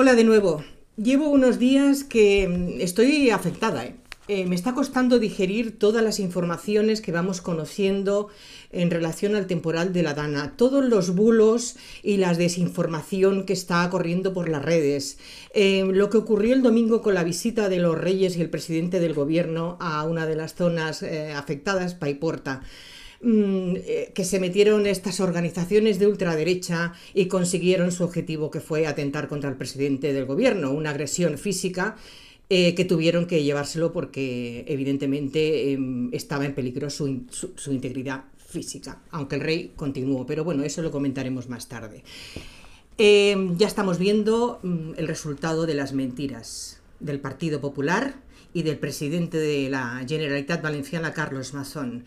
Hola de nuevo. Llevo unos días que mm, estoy afectada. ¿eh? Eh, me está costando digerir todas las informaciones que vamos conociendo en relación al temporal de la Dana, todos los bulos y la desinformación que está corriendo por las redes, eh, lo que ocurrió el domingo con la visita de los reyes y el presidente del gobierno a una de las zonas afectadas, Paiporta. Mm, eh, que se metieron estas organizaciones de ultraderecha y consiguieron su objetivo, que fue atentar contra el presidente del gobierno, una agresión física eh, que tuvieron que llevárselo porque evidentemente em, estaba en peligro su, su, integridad física, aunque el rey continuó, pero bueno, eso lo comentaremos más tarde. Em, ya estamos viendo mm, el resultado de las mentiras del Partido Popular y del presidente de la Generalitat Valenciana, Carlos Mazón.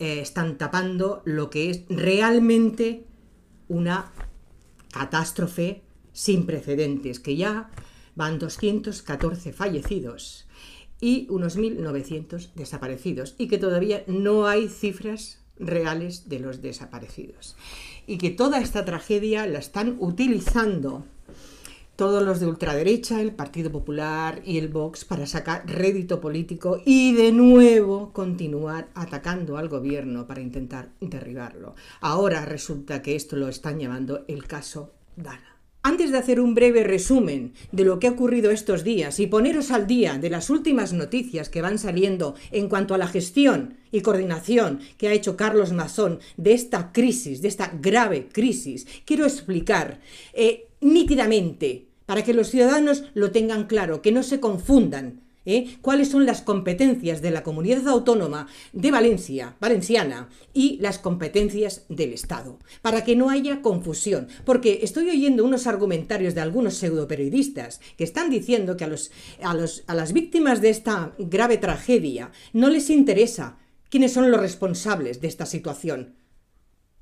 Eh, están tapando lo que es realmente una catástrofe sin precedentes, que ya van 214 fallecidos y unos 1.900 desaparecidos, y que todavía no hay cifras reales de los desaparecidos. Y que toda esta tragedia la están utilizando todos los de ultraderecha, el Partido Popular y el Vox para sacar rédito político y de nuevo continuar atacando al gobierno para intentar derribarlo. Ahora resulta que esto lo están llamando el caso Dana. Antes de hacer un breve resumen de lo que ha ocurrido estos días y poneros al día de las últimas noticias que van saliendo en cuanto a la gestión y coordinación que ha hecho Carlos Mazón de esta crisis, de esta grave crisis, quiero explicar eh, nítidamente para que los ciudadanos lo tengan claro, que no se confundan. ¿eh? cuáles son las competencias de la comunidad autónoma de Valencia, valenciana, y las competencias del Estado, para que no haya confusión, porque estoy oyendo unos argumentarios de algunos pseudoperiodistas que están diciendo que a, las víctimas de esta grave tragedia no les interesa quiénes son los responsables de esta situación.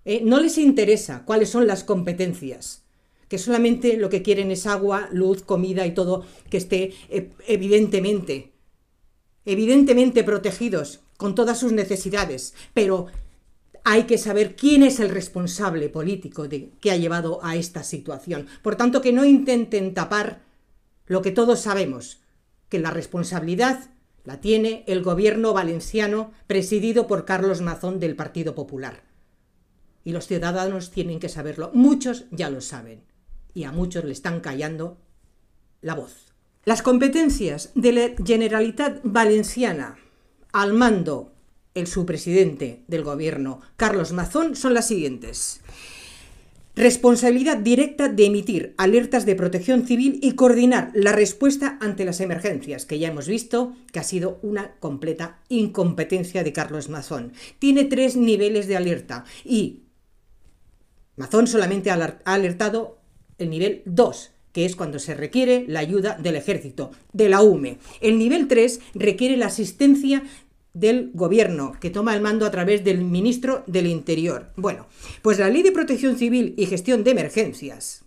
¿eh? No les interesa cuáles son las competencias que solamente lo que quieren es agua, luz, comida y todo que esté eh, evidentemente, evidentemente protegidos con todas sus necesidades, pero hay que saber quién es el responsable político de, que ha llevado a esta situación. Por tanto, que no intenten tapar lo que todos sabemos, que la responsabilidad la tiene el gobierno valenciano presidido por Carlos Mazón del Partido Popular. Y los ciudadanos tienen que saberlo. Muchos ya lo saben y a muchos le están callando la voz. Las competencias de la Generalitat Valenciana al mando el subpresidente del gobierno, Carlos Mazón, son las siguientes. Responsabilidad directa de emitir alertas de protección civil y coordinar la respuesta ante las emergencias, que ya hemos visto que ha sido una completa incompetencia de Carlos Mazón. Tiene tres niveles de alerta y Mazón solamente ha alertado el nivel 2 que es cuando se requiere la ayuda del ejército, de la UME. El nivel 3 requiere la asistencia del gobierno, que toma el mando a través del ministro del Interior. Bueno, pues la Ley de Protección Civil y Gestión de Emergencias,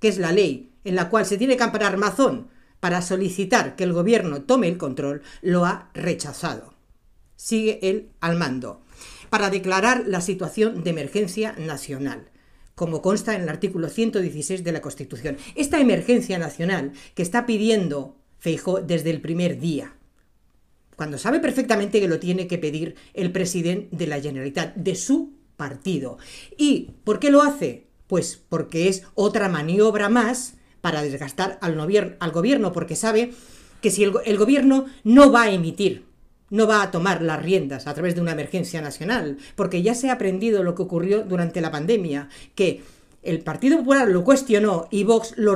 que es la ley en la cual se tiene que amparar Mazón para solicitar que el gobierno tome el control, lo ha rechazado. Sigue él al mando, para declarar la situación de emergencia nacional como consta en el artículo 116 de la Constitución. Esta emergencia nacional que está pidiendo Feijo desde el primer día, cuando sabe perfectamente que lo tiene que pedir el presidente de la Generalitat, de su partido. ¿Y por qué lo hace? Pues porque es otra maniobra más para desgastar al, al gobierno, porque sabe que si el gobierno no va a emitir no va a tomar las riendas a través de una emergencia nacional, porque ya se ha aprendido lo que ocurrió durante la pandemia, que el Partido Popular lo cuestionó y Vox lo,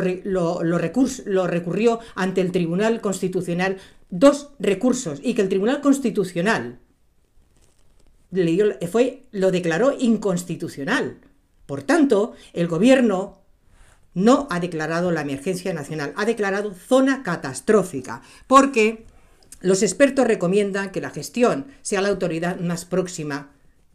recurrió ante el Tribunal Constitucional dos recursos y que el Tribunal Constitucional fue, lo declaró inconstitucional. Por tanto, el gobierno no ha declarado la emergencia nacional, ha declarado zona catastrófica, porque los expertos recomiendan que la gestión sea la autoridad más próxima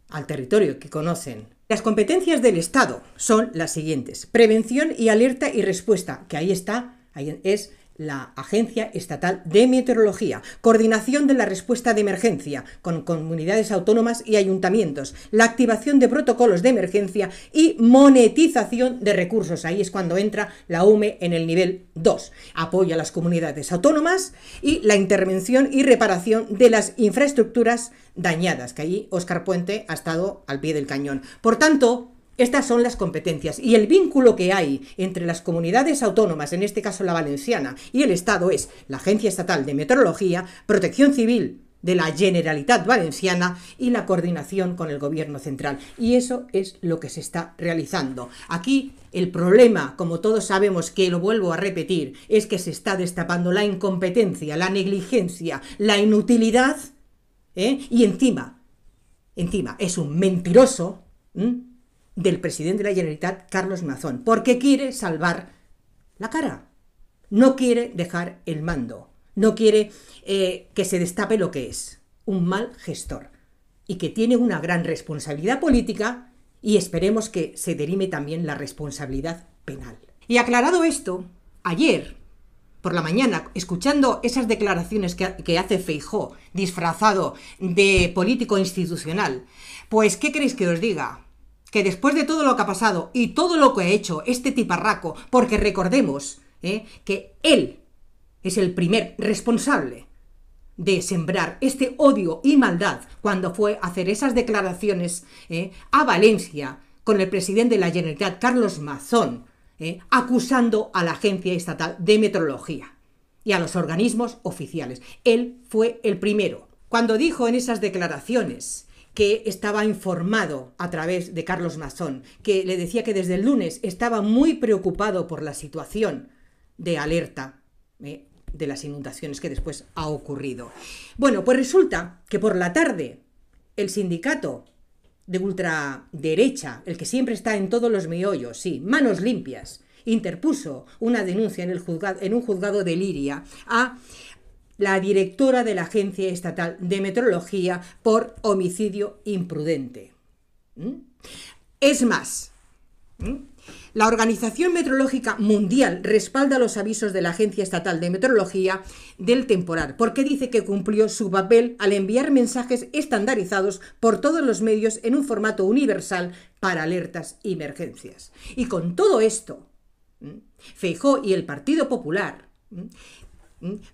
al territorio que conocen. Las competencias del Estado son las siguientes. Prevención y alerta y respuesta, que ahí está, ahí es la Agencia Estatal de Meteorología, coordinación de la respuesta de emergencia con comunidades autónomas y ayuntamientos, la activación de protocolos de emergencia y monetización de recursos. Ahí es cuando entra la UME en el nivel 2. Apoya a las comunidades autónomas y la intervención y reparación de las infraestructuras dañadas, que ahí Óscar Puente ha estado al pie del cañón. Por tanto, estas son las competencias y el vínculo que hay entre las comunidades autónomas, en este caso la valenciana, y el Estado es la Agencia Estatal de Meteorología, Protección Civil de la Generalitat Valenciana y la coordinación con el gobierno central. Y eso es lo que se está realizando. Aquí el problema, como todos sabemos que lo vuelvo a repetir, es que se está destapando la incompetencia, la negligencia, la inutilidad, ¿eh? y encima, encima es un mentiroso del presidente de la Generalitat, Carlos Mazón, porque quiere salvar la cara. No quiere dejar el mando. No quiere eh, que se destape lo que es, un mal gestor. Y que tiene una gran responsabilidad política y esperemos que se derime también la responsabilidad penal. Y aclarado esto, ayer por la mañana, escuchando esas declaraciones que, que, hace Feijó, disfrazado de político institucional, pues, ¿qué queréis que os diga? que después de todo lo que ha pasado y todo lo que ha hecho este tiparraco, porque recordemos ¿eh? que él es el primer responsable de sembrar este odio y maldad cuando fue a hacer esas declaraciones ¿eh? a Valencia con el presidente de la Generalitat, Carlos Mazón, ¿eh? acusando a la Agencia Estatal de Metrología y a los organismos oficiales. Él fue el primero. Cuando dijo en esas declaraciones que estaba informado a través de Carlos Mazón, que le decía que desde el lunes estaba muy preocupado por la situación de alerta eh, de las inundaciones que después ha ocurrido. Bueno, pues resulta que por la tarde el sindicato de ultraderecha, el que siempre está en todos los miollos, sí, manos limpias, interpuso una denuncia en, el en un juzgado de Liria a la directora de la Agencia Estatal de Metrología por homicidio imprudente. ¿Mm? Es más, ¿Mm? la Organización Meteorológica Mundial respalda los avisos de la Agencia Estatal de Meteorología del temporal, porque dice que cumplió su papel al enviar mensajes estandarizados por todos los medios en un formato universal para alertas y emergencias. Y con todo esto, ¿Mm? Feijó y el Partido Popular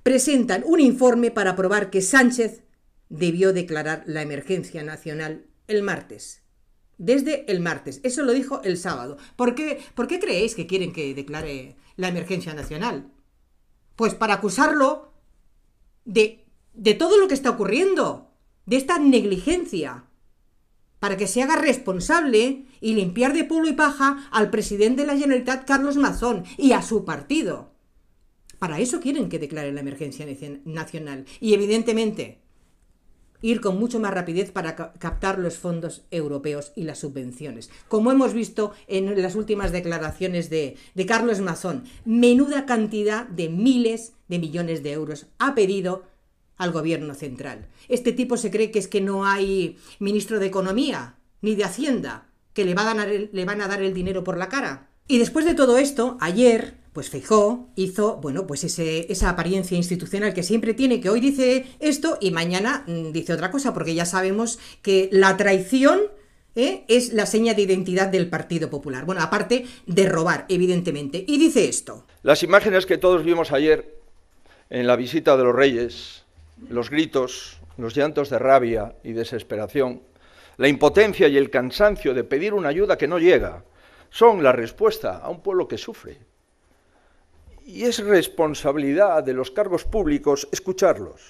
presentan un informe para probar que Sánchez debió declarar la emergencia nacional el martes. Desde el martes. Eso lo dijo el sábado. ¿Por qué, creéis que quieren que declare la emergencia nacional? Pues para acusarlo de, de todo lo que está ocurriendo, de esta negligencia, para que se haga responsable y limpiar de polvo y paja al presidente de la Generalitat, Carlos Mazón, y a su partido. Para eso quieren que declaren la emergencia nacional. Y evidentemente, ir con mucho más rapidez para captar los fondos europeos y las subvenciones. Como hemos visto en las últimas declaraciones de, Carlos Mazón, menuda cantidad de miles de millones de euros ha pedido al gobierno central. Este tipo se cree que es que no hay ministro de Economía ni de Hacienda que le, a le van a dar el dinero por la cara. Y después de todo esto, ayer pues Feijó hizo, bueno, pues esa apariencia institucional que siempre tiene, que hoy dice esto y mañana mm, dice otra cosa, porque ya sabemos que la traición ¿eh? es la seña de identidad del Partido Popular. Bueno, aparte de robar, evidentemente. Y dice esto. Las imágenes que todos vimos ayer en la visita de los reyes, los gritos, los llantos de rabia y desesperación, la impotencia y el cansancio de pedir una ayuda que no llega, son la respuesta a un pueblo que sufre y es responsabilidad de los cargos públicos escucharlos,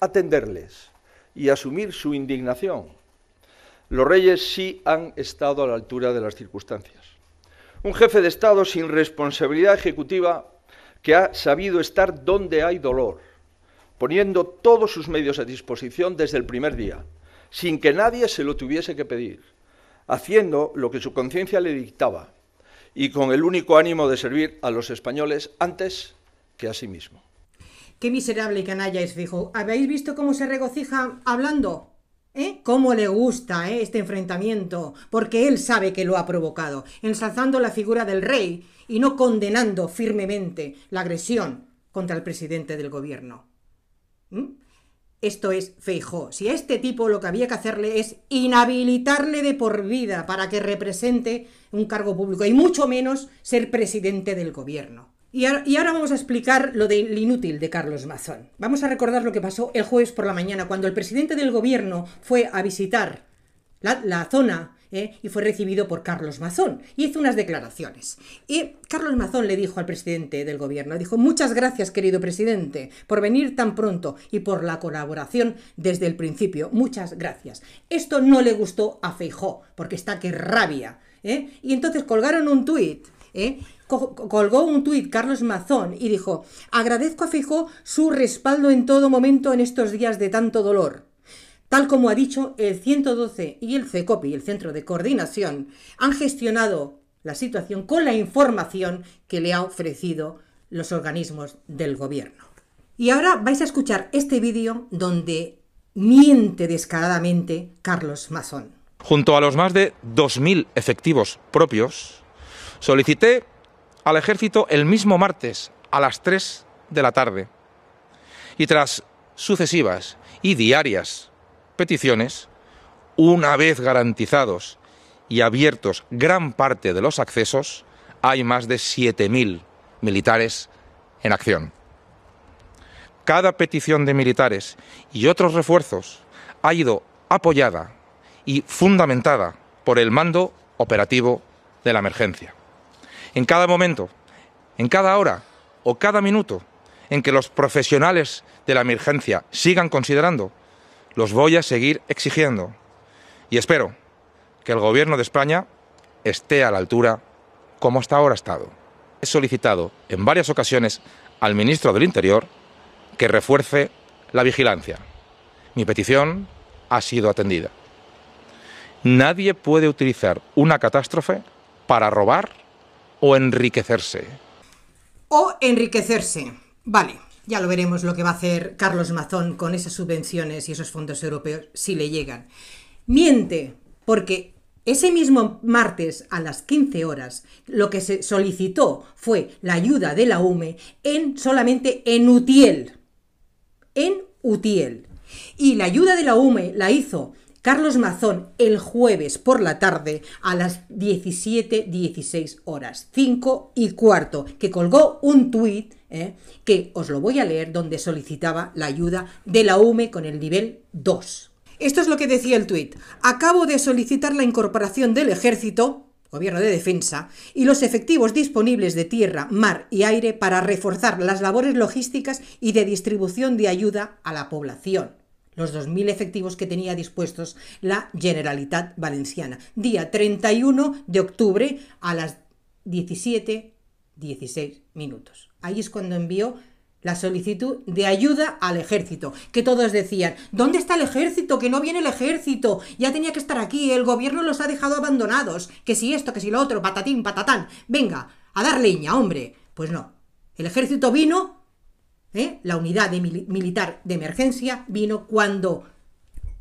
atenderles y asumir su indignación. Los reyes sí han estado a la altura de las circunstancias. Un jefe de Estado sin responsabilidad ejecutiva que ha sabido estar donde hay dolor, poniendo todos sus medios a disposición desde el primer día, sin que nadie se lo tuviese que pedir, haciendo lo que su conciencia le dictaba y con el único ánimo de servir a los españoles antes que a sí mismo. Qué miserable canalla es, fijo. ¿Habéis visto cómo se regocija hablando? ¿Eh? ¿Cómo le gusta eh, este enfrentamiento? Porque él sabe que lo ha provocado, ensalzando la figura del rey y no condenando firmemente la agresión contra el presidente del gobierno. ¿Mm? Esto es Feijó. Si a este tipo lo que había que hacerle es inhabilitarle de por vida para que represente un cargo público y mucho menos ser presidente del gobierno. Y, ahora vamos a explicar lo del inútil de Carlos Mazón. Vamos a recordar lo que pasó el jueves por la mañana cuando el presidente del gobierno fue a visitar la, la zona ¿eh? y fue recibido por Carlos Mazón y hizo unas declaraciones. Y Carlos Mazón le dijo al presidente del gobierno, dijo, muchas gracias querido presidente por venir tan pronto y por la colaboración desde el principio, muchas gracias. Esto no le gustó a Feijó, porque está que rabia. ¿eh? Y entonces colgaron un tuit ¿eh? colgó un tuit Carlos Mazón y dijo, agradezco a Fijo su respaldo en todo momento en estos días de tanto dolor. Tal como ha dicho, el 112 y el CECOPI, el Centro de Coordinación, han gestionado la situación con la información que le ha ofrecido los organismos del gobierno. Y ahora vais a escuchar este vídeo donde miente descaradamente Carlos Mazón. Junto a los más de 2.000 efectivos propios, solicité al ejército el mismo martes a las 3 de la tarde. Y tras sucesivas y diarias peticiones, una vez garantizados y abiertos gran parte de los accesos, hay más de 7.000 militares en acción. Cada petición de militares y otros refuerzos ha ido apoyada y fundamentada por el mando operativo de la emergencia. En cada momento, en cada hora o cada minuto en que los profesionales de la emergencia sigan considerando los voy a seguir exigiendo. Y espero que el Gobierno de España esté a la altura como hasta ahora ha estado. He solicitado en varias ocasiones al ministro del Interior que refuerce la vigilancia. Mi petición ha sido atendida. Nadie puede utilizar una catástrofe para robar o enriquecerse. O enriquecerse. Vale. Ya lo veremos lo que va a hacer Carlos Mazón con esas subvenciones y esos fondos europeos si le llegan. Miente, porque ese mismo martes a las 15 horas lo que se solicitó fue la ayuda de la UME en solamente en Utiel. En Utiel. Y la ayuda de la UME la hizo Carlos Mazón el jueves por la tarde a las 17-16 horas, 5 y cuarto, que colgó un tuit ¿eh? que os lo voy a leer, donde solicitaba la ayuda de la UME con el nivel 2. Esto es lo que decía el tuit. Acabo de solicitar la incorporación del ejército, Gobierno de Defensa, y los efectivos disponibles de tierra, mar y aire para reforzar las labores logísticas y de distribución de ayuda a la población. Los 2.000 efectivos que tenía dispuestos la Generalitat Valenciana. Día 31 de octubre a las 17, minutos. Ahí es cuando envió la solicitud de ayuda al ejército, que todos decían, ¿dónde está el ejército? Que no viene el ejército, ya tenía que estar aquí, el gobierno los ha dejado abandonados, que si esto, que si lo otro, patatín, patatán, venga, a dar leña, hombre. Pues no, el ejército vino, ¿eh? la unidad de militar de emergencia vino cuando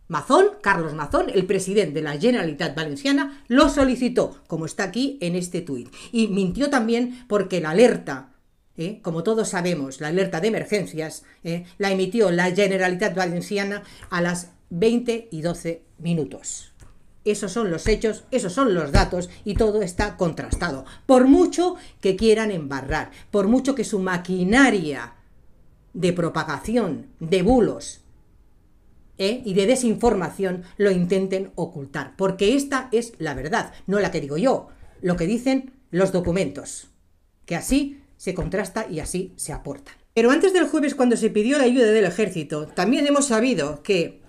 Mazón, Carlos Mazón, el presidente de la Generalitat Valenciana, lo solicitó, como está aquí en este tuit. Y mintió también porque la alerta ¿eh? como todos sabemos, la alerta de emergencias ¿eh? la emitió la Generalitat Valenciana a las 20 y 12 minutos. Esos son los hechos, esos son los datos y todo está contrastado. Por mucho que quieran embarrar, por mucho que su maquinaria de propagación de bulos ¿eh? y de desinformación lo intenten ocultar, porque esta es la verdad, no la que digo yo, lo que dicen los documentos, que así se contrasta y así se aporta. Pero antes del jueves, cuando se pidió la ayuda del ejército, también hemos sabido que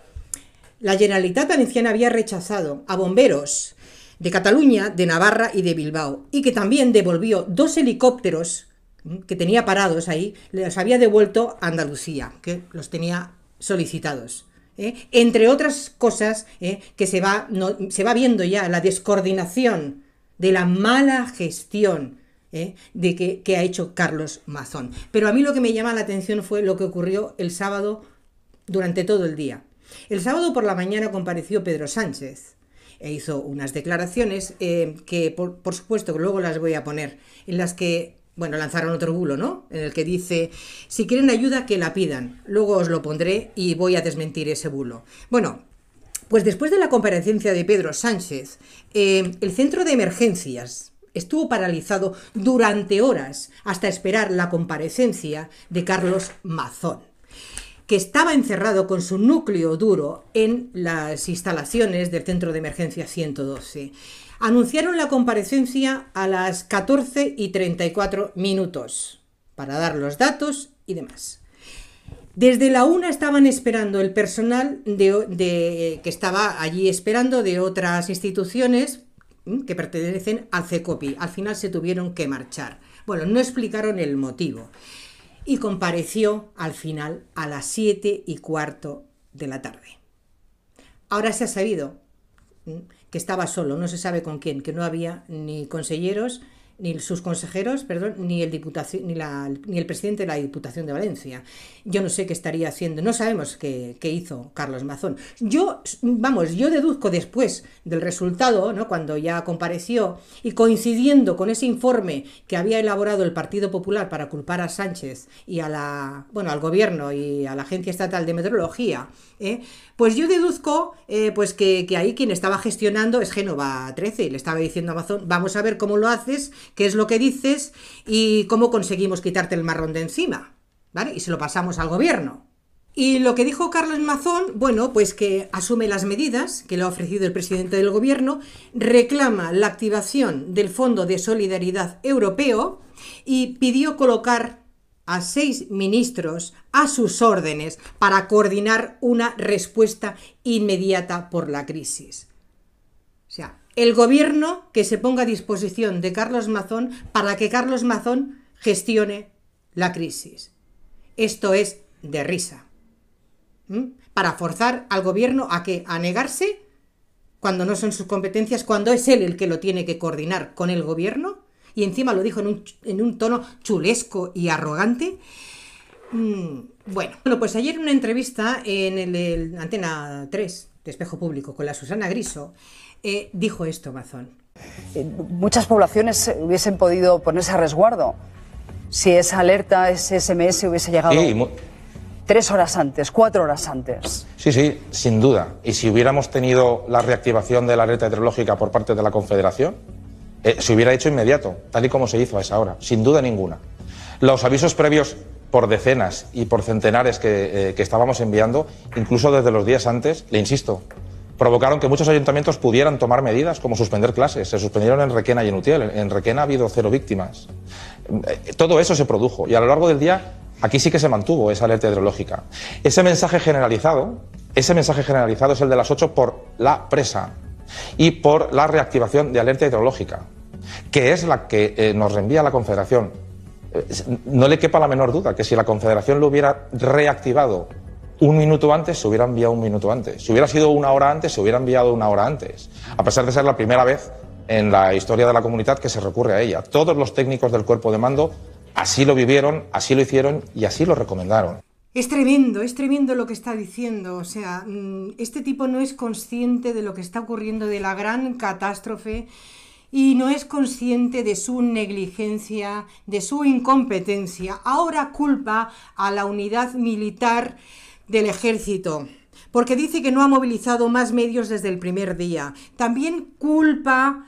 la Generalitat Valenciana había rechazado a bomberos de Cataluña, de Navarra y de Bilbao, y que también devolvió dos helicópteros mm, que tenía parados ahí, los había devuelto a Andalucía, que los tenía solicitados. ¿eh? Entre otras cosas ¿eh? que se va, se va viendo ya la descoordinación de la mala gestión ¿eh? de que, ha hecho Carlos Mazón. Pero a mí lo que me llama la atención fue lo que ocurrió el sábado durante todo el día. El sábado por la mañana compareció Pedro Sánchez e hizo unas declaraciones eh, que, por, supuesto, luego las voy a poner, en las que bueno, lanzaron otro bulo, ¿no? En el que dice, si quieren ayuda, que la pidan. Luego os lo pondré y voy a desmentir ese bulo. Bueno, pues después de la comparecencia de Pedro Sánchez, eh, el Centro de Emergencias estuvo paralizado durante horas hasta esperar la comparecencia de Carlos Mazón que estaba encerrado con su núcleo duro en las instalaciones del Centro de Emergencia 112. Anunciaron la comparecencia a las 14 y 34 minutos para dar los datos y demás. Desde la una estaban esperando el personal de, que estaba allí esperando de otras instituciones que pertenecen al CECOPI. Al final se tuvieron que marchar. Bueno, no explicaron el motivo. Y compareció al final a las 7 y cuarto de la tarde. Ahora se ha sabido que estaba solo, no se sabe con quién, que no había ni consejeros ni sus consejeros, perdón, ni el, diputación, ni, ni el presidente de la Diputación de Valencia. Yo no sé qué estaría haciendo, no sabemos qué, hizo Carlos Mazón. Yo, vamos, yo deduzco después del resultado, ¿no? cuando ya compareció y coincidiendo con ese informe que había elaborado el Partido Popular para culpar a Sánchez y a la, bueno, al gobierno y a la Agencia Estatal de Meteorología, ¿eh? pues yo deduzco eh, pues que, ahí quien estaba gestionando es Génova 13 y le estaba diciendo a Mazón, vamos a ver cómo lo haces qué es lo que dices y cómo conseguimos quitarte el marrón de encima, ¿vale? Y se lo pasamos al gobierno. Y lo que dijo Carlos Mazón, bueno, pues que asume las medidas que le ha ofrecido el presidente del gobierno, reclama la activación del Fondo de Solidaridad Europeo y pidió colocar a seis ministros a sus órdenes para coordinar una respuesta inmediata por la crisis. O sea, el gobierno que se ponga a disposición de Carlos Mazón para que Carlos Mazón gestione la crisis. Esto es de risa. Para forzar al gobierno a que a negarse cuando no son sus competencias, cuando es él el que lo tiene que coordinar con el gobierno, y encima lo dijo en un, tono chulesco y arrogante. Mm, bueno. bueno, pues ayer una entrevista en el, Antena 3 de Espejo Público con la Susana Griso, eh, dijo esto Mazón. Eh, muchas poblaciones eh, hubiesen podido ponerse a resguardo si esa alerta, ese SMS hubiese llegado tres horas antes, cuatro horas antes. Sí, sí, sin duda. Y si hubiéramos tenido la reactivación de la alerta hidrológica por parte de la Confederación, se hubiera hecho inmediato, tal y como se hizo a esa hora, sin duda ninguna. Los avisos previos por decenas y por centenares que, que estábamos enviando, incluso desde los días antes, le insisto, provocaron que muchos ayuntamientos pudieran tomar medidas como suspender clases. Se suspendieron en Requena y en Utiel. En Requena ha habido cero víctimas. Eh, todo eso se produjo y a lo largo del día aquí sí que se mantuvo esa alerta hidrológica. Ese mensaje generalizado, ese mensaje generalizado es el de las 8 por la presa y por la reactivación de alerta hidrológica, que es la que eh, nos reenvía la Confederación. Eh, no le quepa la menor duda que si la Confederación lo hubiera reactivado un minuto antes, se hubiera enviado un minuto antes. Si hubiera sido una hora antes, se hubiera enviado una hora antes. A pesar de ser la primera vez en la historia de la comunidad que se recurre a ella. Todos los técnicos del cuerpo de mando así lo vivieron, así lo hicieron y así lo recomendaron. Es tremendo, es tremendo lo que está diciendo. O sea, mm, este tipo no es consciente de lo que está ocurriendo, de la gran catástrofe y no es consciente de su negligencia, de su incompetencia. Ahora culpa a la unidad militar del ejército, porque dice que no ha movilizado más medios desde el primer día. También culpa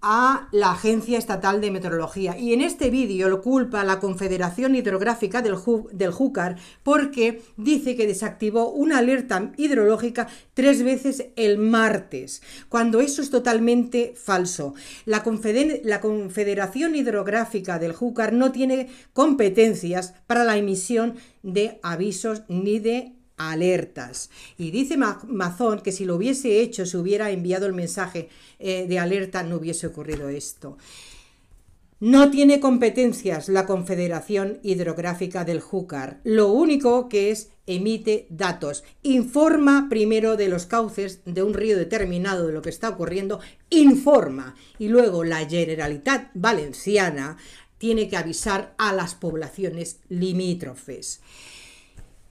a la Agencia Estatal de Meteorología. Y en este vídeo lo culpa a la Confederación Hidrográfica del, Júcar porque dice que desactivó una alerta hidrológica tres veces el martes, cuando eso es totalmente falso. La, la Confederación Hidrográfica del Júcar no tiene competencias para la emisión de avisos ni de alertas. Y dice Mazón que si lo hubiese hecho, se hubiera enviado el mensaje eh, de alerta, no hubiese ocurrido esto. No tiene competencias la Confederación Hidrográfica del Júcar. Lo único que es emite datos, informa primero de los cauces de un río determinado de lo que está ocurriendo, informa y luego la Generalitat Valenciana tiene que avisar a las poblaciones limítrofes.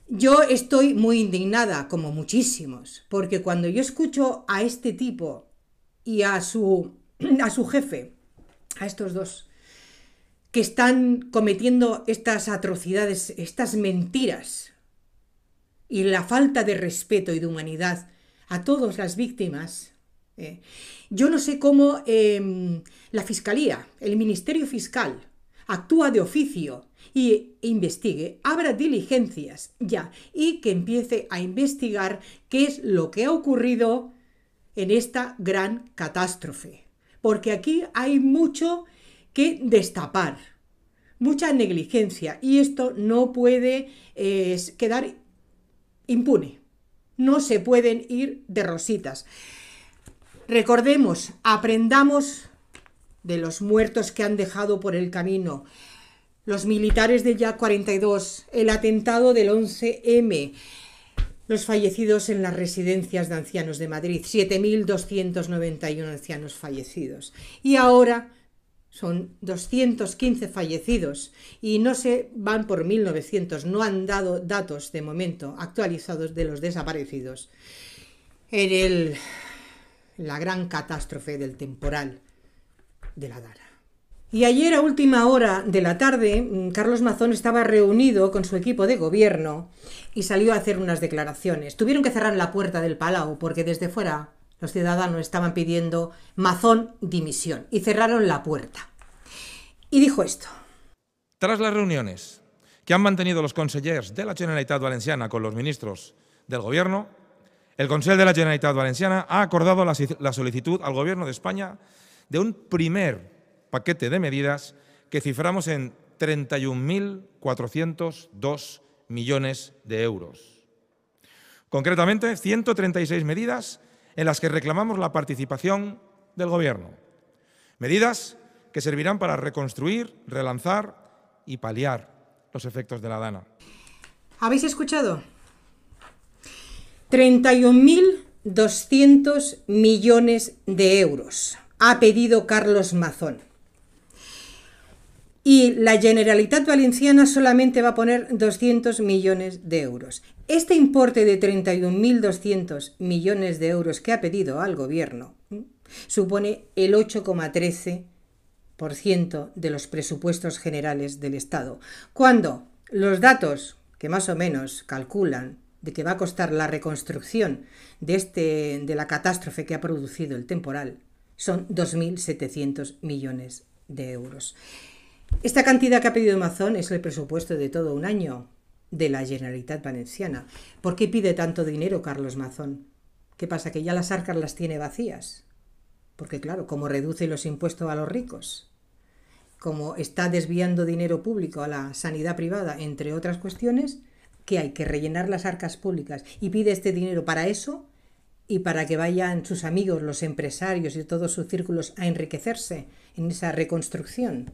Yo estoy muy indignada, como muchísimos, porque cuando yo escucho a este tipo y a su, a su jefe, a estos dos, que están cometiendo estas atrocidades, estas mentiras y la falta de respeto y de humanidad a todas las víctimas, ¿eh? yo no sé cómo em, la Fiscalía, el Ministerio Fiscal, actúa de oficio y investigue, abra diligencias ya y que empiece a investigar qué es lo que ha ocurrido en esta gran catástrofe. Porque aquí hay mucho que destapar, mucha negligencia y esto no puede eh, quedar impune. No se pueden ir de rositas. Recordemos, aprendamos de los muertos que han dejado por el camino, los militares de ya 42, el atentado del 11M, los fallecidos en las residencias de ancianos de Madrid, 7.291 ancianos fallecidos. Y ahora son 215 fallecidos y no se van por 1.900, no han dado datos de momento actualizados de los desaparecidos en el, la gran catástrofe del temporal de la Dara. Y ayer a última hora de la tarde, mm, Carlos Mazón estaba reunido con su equipo de gobierno y salió a hacer unas declaraciones. Tuvieron que cerrar la puerta del Palau porque desde fuera los ciudadanos estaban pidiendo Mazón dimisión y cerraron la puerta. Y dijo esto. Tras las reuniones que han mantenido los consellers de la Generalitat Valenciana con los ministros del Gobierno, el Consejo de la Generalitat Valenciana ha acordado la solicitud al Gobierno de España de un primer paquete de medidas que ciframos en 31.402 millones de euros. Concretamente, 136 medidas en las que reclamamos la participación del Gobierno. Medidas que servirán para reconstruir, relanzar y paliar los efectos de la dana. ¿Habéis escuchado? 31.200 millones de euros ha pedido Carlos Mazón y la Generalitat Valenciana solamente va a poner 200 millones de euros. Este importe de 31.200 millones de euros que ha pedido al gobierno supone el 8,13% de los presupuestos generales del Estado, cuando los datos que más o menos calculan de que va a costar la reconstrucción de, este, de la catástrofe que ha producido el temporal son 2.700 millones de euros. Esta cantidad que ha pedido Mazón es el presupuesto de todo un año de la Generalitat Valenciana. ¿Por qué pide tanto dinero Carlos Mazón? ¿Qué pasa? ¿Que ya las arcas las tiene vacías? Porque claro, como reduce los impuestos a los ricos, como está desviando dinero público a la sanidad privada, entre otras cuestiones, que hay que rellenar las arcas públicas y pide este dinero para eso y para que vayan sus amigos, los empresarios y todos sus círculos a enriquecerse en esa reconstrucción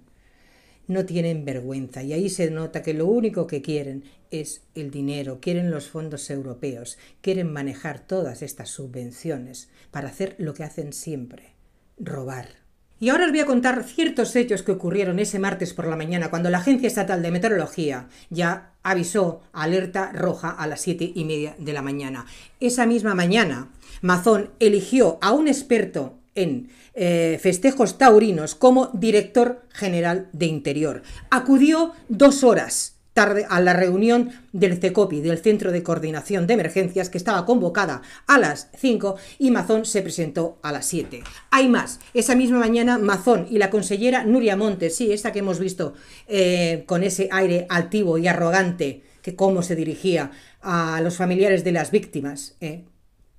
no tienen vergüenza y ahí se nota que lo único que quieren es el dinero, quieren los fondos europeos, quieren manejar todas estas subvenciones para hacer lo que hacen siempre, robar. Y ahora os voy a contar ciertos hechos que ocurrieron ese martes por la mañana cuando la Agencia Estatal de Meteorología ya avisó alerta roja a las siete y media de la mañana. Esa misma mañana, Mazón eligió a un experto en eh, festejos taurinos como director general de Interior. Acudió dos horas tarde a la reunión del CECOPI, del Centro de Coordinación de Emergencias, que estaba convocada a las 5 y Mazón se presentó a las 7. Hay más, esa misma mañana Mazón y la consellera Nuria Montes, sí, esta que hemos visto eh, con ese aire altivo y arrogante que cómo se dirigía a los familiares de las víctimas, eh,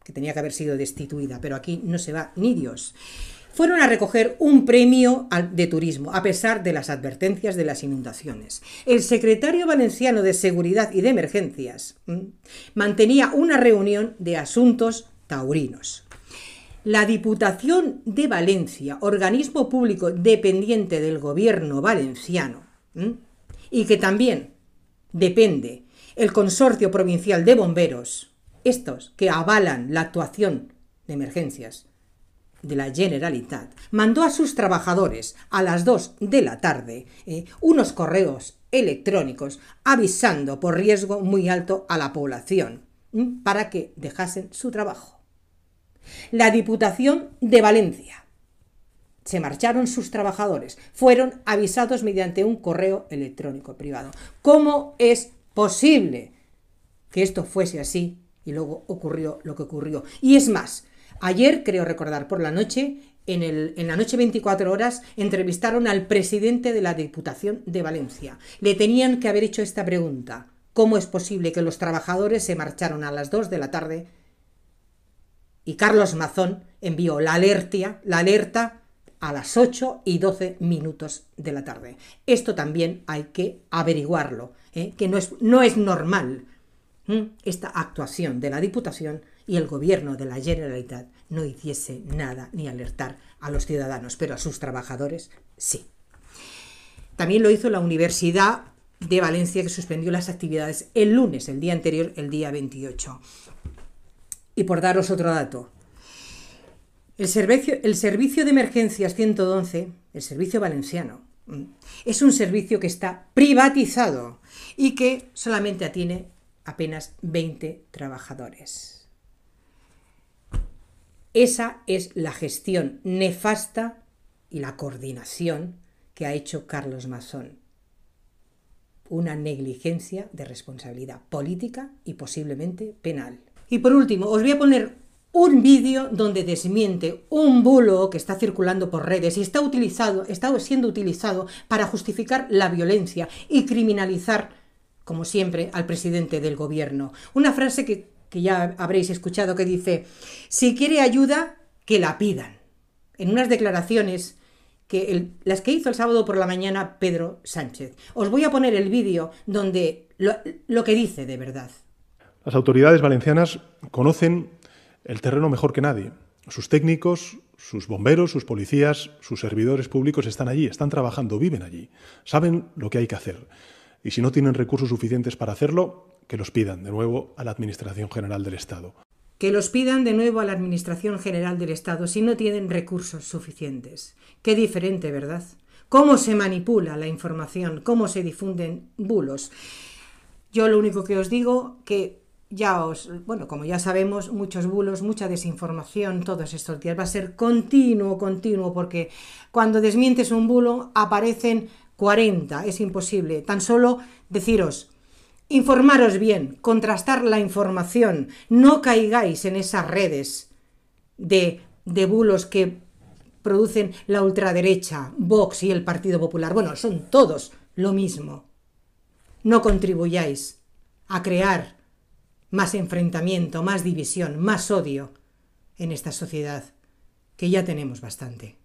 que tenía que haber sido destituida, pero aquí no se va ni Dios. Fueron a recoger un premio de turismo, a pesar de las advertencias de las inundaciones. El secretario valenciano de Seguridad y de Emergencias mantenía una reunión de asuntos taurinos. La Diputación de Valencia, organismo público dependiente del gobierno valenciano, y que también depende el Consorcio Provincial de Bomberos, estos que avalan la actuación de emergencias de la Generalitat, mandó a sus trabajadores a las 2 de la tarde eh, unos correos electrónicos avisando por riesgo muy alto a la población mm, para que dejasen su trabajo. La Diputación de Valencia. Se marcharon sus trabajadores, fueron avisados mediante un correo electrónico privado. ¿Cómo es posible que esto fuese así y luego ocurrió lo que ocurrió. Y es más, ayer, creo recordar, por la noche, en, el, en la noche 24 horas, entrevistaron al presidente de la Diputación de Valencia. Le tenían que haber hecho esta pregunta. ¿Cómo es posible que los trabajadores se marcharon a las 2 de la tarde? Y Carlos Mazón envió la, alertia, la alerta a las 8 y 12 minutos de la tarde. Esto también hay que averiguarlo, ¿eh? que no es, no es normal Mm, esta actuación de la Diputación y el gobierno de la Generalitat no hiciese nada ni alertar a los ciudadanos, pero a sus trabajadores sí. También lo hizo la Universidad de Valencia, que suspendió las actividades el lunes, el día anterior, el día 28. Y por daros otro dato, el servicio, de emergencias 111, el servicio valenciano, mm, es un servicio que está privatizado y que solamente atiene apenas 20 trabajadores. Esa es la gestión nefasta y la coordinación que ha hecho Carlos Mazón. Una negligencia de responsabilidad política y posiblemente penal. Y por último, os voy a poner un vídeo donde desmiente un bulo que está circulando por redes y está, utilizado, está siendo utilizado para justificar la violencia y criminalizar como siempre, al presidente del gobierno. Una frase que, ya habréis escuchado que dice, si quiere ayuda, que la pidan. En unas declaraciones que las que hizo el sábado por la mañana Pedro Sánchez. Os voy a poner el vídeo donde lo, lo que dice de verdad. Las autoridades valencianas conocen el terreno mejor que nadie. Sus técnicos, sus bomberos, sus policías, sus servidores públicos están allí, están trabajando, viven allí, saben lo que hay que hacer y si no tienen recursos suficientes para hacerlo, que los pidan de nuevo a la Administración General del Estado. Que los pidan de nuevo a la Administración General del Estado si no tienen recursos suficientes. Qué diferente, ¿verdad? Cómo se manipula la información, cómo se difunden bulos. Yo lo único que os digo que ya os, bueno, como ya sabemos, muchos bulos, mucha desinformación todos estos días. Va a ser continuo, continuo, porque cuando desmientes un bulo aparecen 40, es imposible. Tan solo deciros, informaros bien, contrastar la información, no caigáis en esas redes de, de bulos que producen la ultraderecha, Vox y el Partido Popular. Bueno, son todos lo mismo. No contribuyáis a crear más enfrentamiento, más división, más odio en esta sociedad, que ya tenemos bastante.